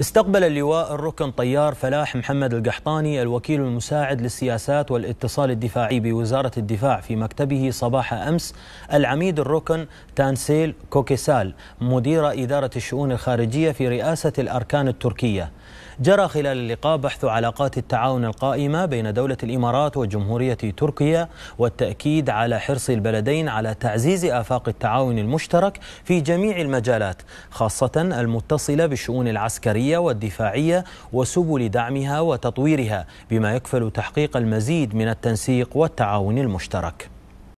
استقبل اللواء الركن طيار فلاح محمد القحطاني الوكيل المساعد للسياسات والاتصال الدفاعي بوزارة الدفاع في مكتبه صباح أمس العميد الركن تانسيل كوكيسال مدير إدارة الشؤون الخارجية في رئاسة الأركان التركية جرى خلال اللقاء بحث علاقات التعاون القائمة بين دولة الإمارات وجمهورية تركيا والتأكيد على حرص البلدين على تعزيز آفاق التعاون المشترك في جميع المجالات خاصة المتصلة بالشؤون العسكرية الأمنية والدفاعية وسبل دعمها وتطويرها بما يكفل تحقيق المزيد من التنسيق والتعاون المشترك